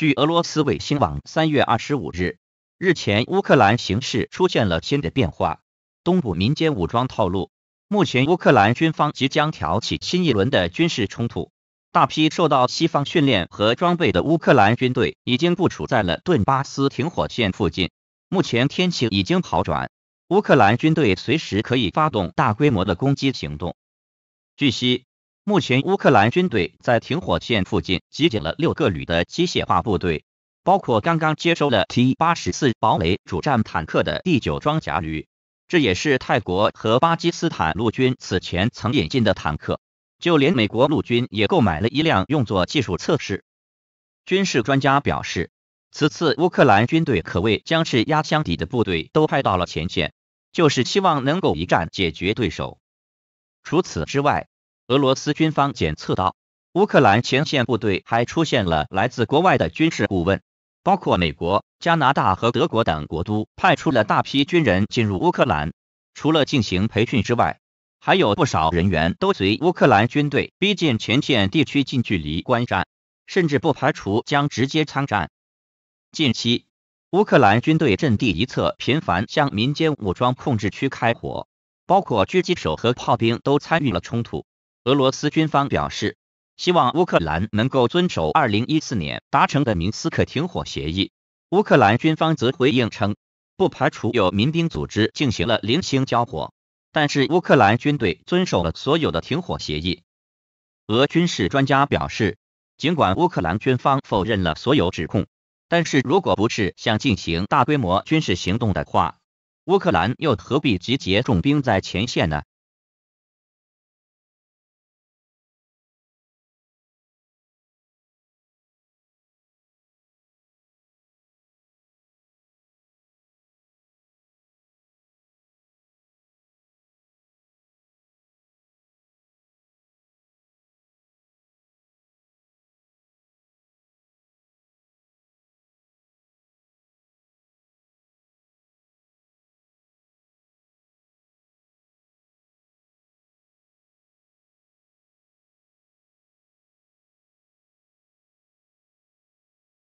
据俄罗斯卫星网三月二十五日，日前乌克兰形势出现了新的变化。东部民间武装透露，目前乌克兰军方即将挑起新一轮的军事冲突。大批受到西方训练和装备的乌克兰军队已经部署在了顿巴斯停火线附近。目前天气已经好转，乌克兰军队随时可以发动大规模的攻击行动。据悉。目前，乌克兰军队在停火线附近集结了六个旅的机械化部队，包括刚刚接收了 T 八十四堡垒主战坦克的第九装甲旅。这也是泰国和巴基斯坦陆军此前曾引进的坦克，就连美国陆军也购买了一辆用作技术测试。军事专家表示，此次乌克兰军队可谓将是压箱底的部队都派到了前线，就是希望能够一战解决对手。除此之外，俄罗斯军方检测到，乌克兰前线部队还出现了来自国外的军事顾问，包括美国、加拿大和德国等国都派出了大批军人进入乌克兰。除了进行培训之外，还有不少人员都随乌克兰军队逼近前线地区近距离观战，甚至不排除将直接参战。近期，乌克兰军队阵地一侧频繁向民间武装控制区开火，包括狙击手和炮兵都参与了冲突。俄罗斯军方表示，希望乌克兰能够遵守2014年达成的明斯克停火协议。乌克兰军方则回应称，不排除有民兵组织进行了零星交火，但是乌克兰军队遵守了所有的停火协议。俄军事专家表示，尽管乌克兰军方否认了所有指控，但是如果不是想进行大规模军事行动的话，乌克兰又何必集结重兵在前线呢？